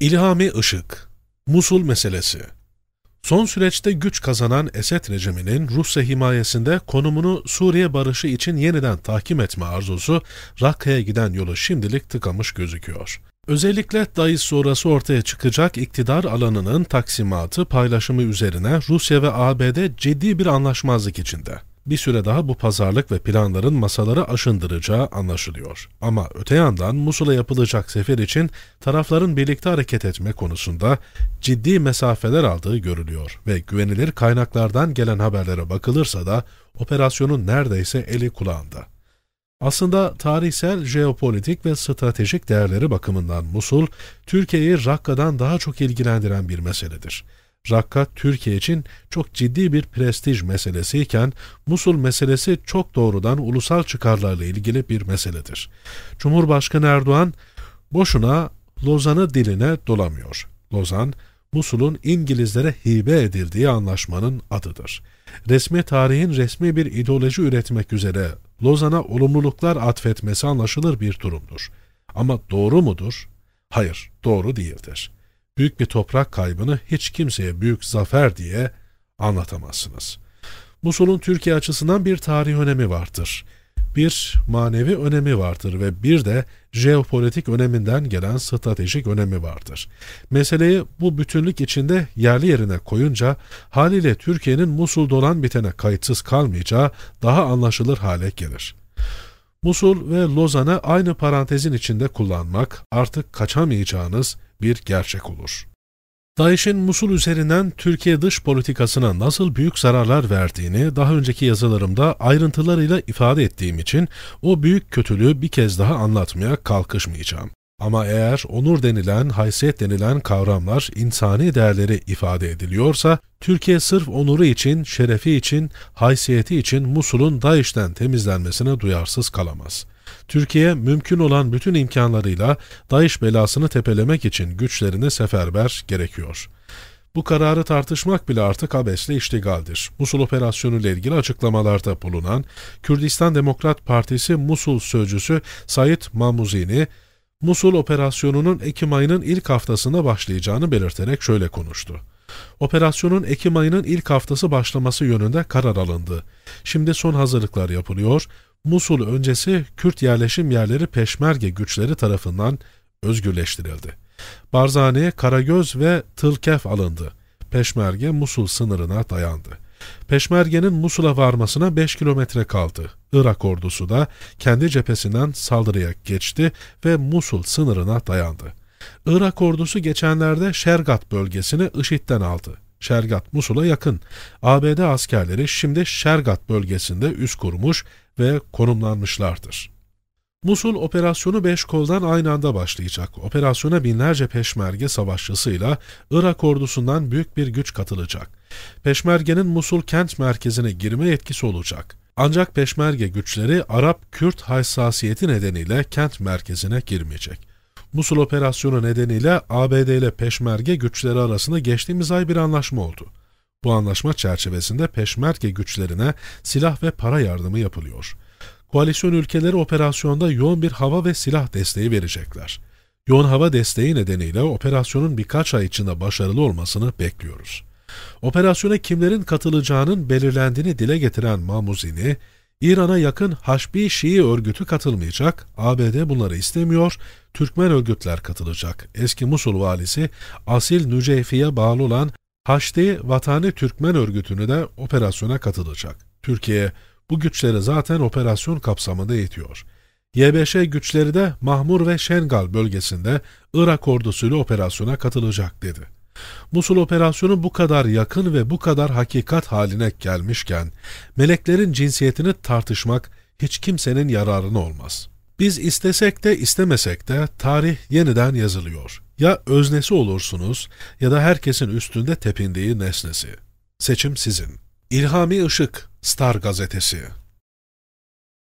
İlhami Işık Musul Meselesi Son süreçte güç kazanan Esed rejiminin Rusya himayesinde konumunu Suriye barışı için yeniden tahkim etme arzusu Rakka'ya giden yolu şimdilik tıkamış gözüküyor. Özellikle Dayız sonrası ortaya çıkacak iktidar alanının taksimatı paylaşımı üzerine Rusya ve ABD ciddi bir anlaşmazlık içinde bir süre daha bu pazarlık ve planların masaları aşındıracağı anlaşılıyor. Ama öte yandan Musul'a yapılacak sefer için tarafların birlikte hareket etme konusunda ciddi mesafeler aldığı görülüyor ve güvenilir kaynaklardan gelen haberlere bakılırsa da operasyonun neredeyse eli kulağında. Aslında tarihsel, jeopolitik ve stratejik değerleri bakımından Musul, Türkiye'yi Rakka'dan daha çok ilgilendiren bir meseledir. Rakka Türkiye için çok ciddi bir prestij meselesiyken Musul meselesi çok doğrudan ulusal çıkarlarla ilgili bir meseledir. Cumhurbaşkanı Erdoğan boşuna Lozan'ı diline dolamıyor. Lozan, Musul'un İngilizlere hibe edildiği anlaşmanın adıdır. Resmi tarihin resmi bir ideoloji üretmek üzere Lozan'a olumluluklar atfetmesi anlaşılır bir durumdur. Ama doğru mudur? Hayır, doğru değildir büyük bir toprak kaybını hiç kimseye büyük zafer diye anlatamazsınız. Musul'un Türkiye açısından bir tarih önemi vardır. Bir manevi önemi vardır ve bir de jeopolitik öneminden gelen stratejik önemi vardır. Meseleyi bu bütünlük içinde yerli yerine koyunca haliyle Türkiye'nin Musul dolan bitene kayıtsız kalmayacağı daha anlaşılır hale gelir.'' Musul ve Lozan'ı aynı parantezin içinde kullanmak artık kaçamayacağınız bir gerçek olur. Daesh'in Musul üzerinden Türkiye dış politikasına nasıl büyük zararlar verdiğini daha önceki yazılarımda ayrıntılarıyla ifade ettiğim için o büyük kötülüğü bir kez daha anlatmaya kalkışmayacağım. Ama eğer onur denilen, haysiyet denilen kavramlar insani değerleri ifade ediliyorsa, Türkiye sırf onuru için, şerefi için, haysiyeti için Musul'un DAEŞ'ten temizlenmesine duyarsız kalamaz. Türkiye mümkün olan bütün imkanlarıyla DAEŞ belasını tepelemek için güçlerini seferber gerekiyor. Bu kararı tartışmak bile artık abesle iştigaldir. Musul operasyonu ile ilgili açıklamalarda bulunan Kürdistan Demokrat Partisi Musul Sözcüsü Sayit Mamuzi'ni Musul operasyonunun Ekim ayının ilk haftasında başlayacağını belirterek şöyle konuştu. Operasyonun Ekim ayının ilk haftası başlaması yönünde karar alındı. Şimdi son hazırlıklar yapılıyor. Musul öncesi Kürt yerleşim yerleri peşmerge güçleri tarafından özgürleştirildi. Barzani, Karagöz ve Tılkef alındı. Peşmerge Musul sınırına dayandı. Peşmergenin Musul'a varmasına 5 kilometre kaldı. Irak ordusu da kendi cephesinden saldırıya geçti ve Musul sınırına dayandı. Irak ordusu geçenlerde Şergat bölgesini IŞİD'den aldı. Şergat Musul'a yakın. ABD askerleri şimdi Şergat bölgesinde üs kurmuş ve konumlanmışlardır. Musul operasyonu beş koldan aynı anda başlayacak. Operasyona binlerce peşmerge savaşçısıyla Irak ordusundan büyük bir güç katılacak. Peşmergenin Musul kent merkezine girme etkisi olacak. Ancak peşmerge güçleri Arap-Kürt hassasiyeti nedeniyle kent merkezine girmeyecek. Musul operasyonu nedeniyle ABD ile peşmerge güçleri arasında geçtiğimiz ay bir anlaşma oldu. Bu anlaşma çerçevesinde peşmerge güçlerine silah ve para yardımı yapılıyor koalisyon ülkeleri operasyonda yoğun bir hava ve silah desteği verecekler. Yoğun hava desteği nedeniyle operasyonun birkaç ay içinde başarılı olmasını bekliyoruz. Operasyona kimlerin katılacağının belirlendiğini dile getiren Mamuzini, İran'a yakın Haşbi Şii örgütü katılmayacak, ABD bunları istemiyor, Türkmen örgütler katılacak. Eski Musul valisi Asil Nüceyfi'ye bağlı olan Haçlı Vatani Türkmen örgütünü de operasyona katılacak. Türkiye bu güçleri zaten operasyon kapsamında yetiyor. YBŞ güçleri de Mahmur ve Şengal bölgesinde Irak ordusuyla operasyona katılacak dedi. Musul operasyonu bu kadar yakın ve bu kadar hakikat haline gelmişken meleklerin cinsiyetini tartışmak hiç kimsenin yararını olmaz. Biz istesek de istemesek de tarih yeniden yazılıyor. Ya öznesi olursunuz ya da herkesin üstünde tepindiği nesnesi. Seçim sizin.'' İlhami Işık Star Gazetesi